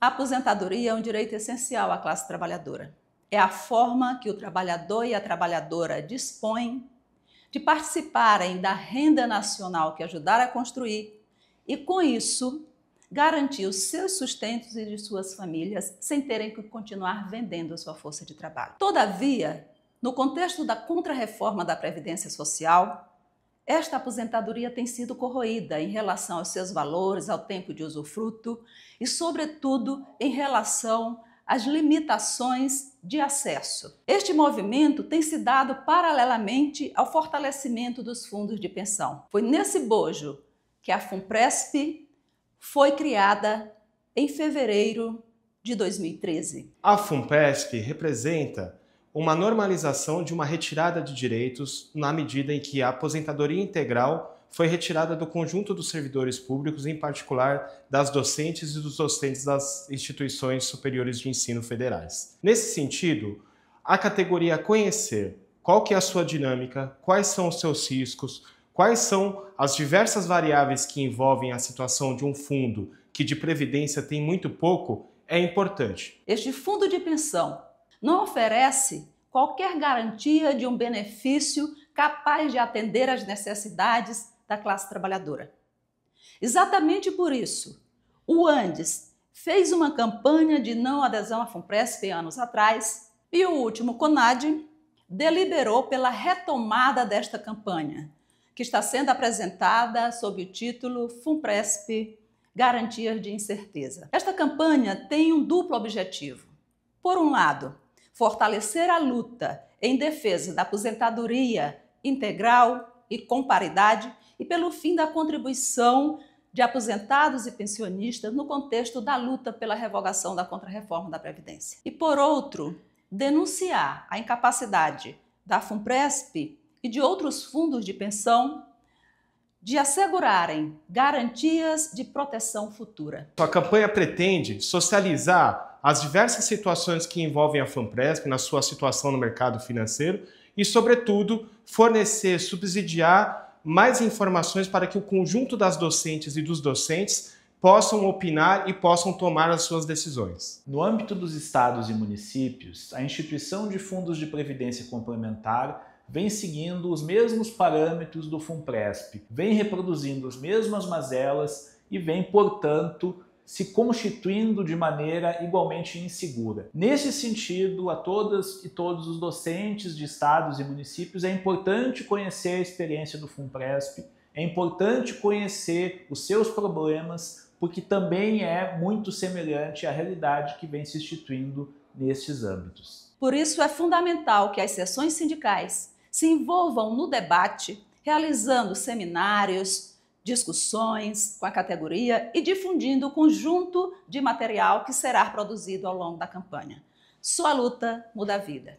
A aposentadoria é um direito essencial à classe trabalhadora. É a forma que o trabalhador e a trabalhadora dispõem de participarem da renda nacional que ajudar a construir e, com isso, garantir os seus sustentos e de suas famílias sem terem que continuar vendendo a sua força de trabalho. Todavia, no contexto da contrarreforma da Previdência Social, esta aposentadoria tem sido corroída em relação aos seus valores, ao tempo de usufruto e, sobretudo, em relação às limitações de acesso. Este movimento tem se dado paralelamente ao fortalecimento dos fundos de pensão. Foi nesse bojo que a FUNPRESP foi criada em fevereiro de 2013. A FUNPESP representa uma normalização de uma retirada de direitos na medida em que a aposentadoria integral foi retirada do conjunto dos servidores públicos, em particular das docentes e dos docentes das instituições superiores de ensino federais. Nesse sentido, a categoria conhecer qual que é a sua dinâmica, quais são os seus riscos, quais são as diversas variáveis que envolvem a situação de um fundo que de previdência tem muito pouco, é importante. Este fundo de pensão não oferece qualquer garantia de um benefício capaz de atender às necessidades da classe trabalhadora. Exatamente por isso, o Andes fez uma campanha de não adesão à FUNPRESP anos atrás e o último CONAD deliberou pela retomada desta campanha, que está sendo apresentada sob o título FUNPRESP Garantias de Incerteza. Esta campanha tem um duplo objetivo. Por um lado, fortalecer a luta em defesa da aposentadoria integral e com paridade e pelo fim da contribuição de aposentados e pensionistas no contexto da luta pela revogação da contrarreforma da Previdência. E, por outro, denunciar a incapacidade da FUNPRESP e de outros fundos de pensão de assegurarem garantias de proteção futura. A campanha pretende socializar as diversas situações que envolvem a FAMPRESP na sua situação no mercado financeiro e, sobretudo, fornecer, subsidiar mais informações para que o conjunto das docentes e dos docentes possam opinar e possam tomar as suas decisões. No âmbito dos estados e municípios, a instituição de fundos de previdência complementar vem seguindo os mesmos parâmetros do FUNPRESP, vem reproduzindo as mesmas mazelas e vem, portanto, se constituindo de maneira igualmente insegura. Nesse sentido, a todas e todos os docentes de estados e municípios é importante conhecer a experiência do FUNPRESP, é importante conhecer os seus problemas, porque também é muito semelhante à realidade que vem se instituindo nesses âmbitos. Por isso é fundamental que as seções sindicais se envolvam no debate, realizando seminários, discussões com a categoria e difundindo o conjunto de material que será produzido ao longo da campanha. Sua luta muda a vida.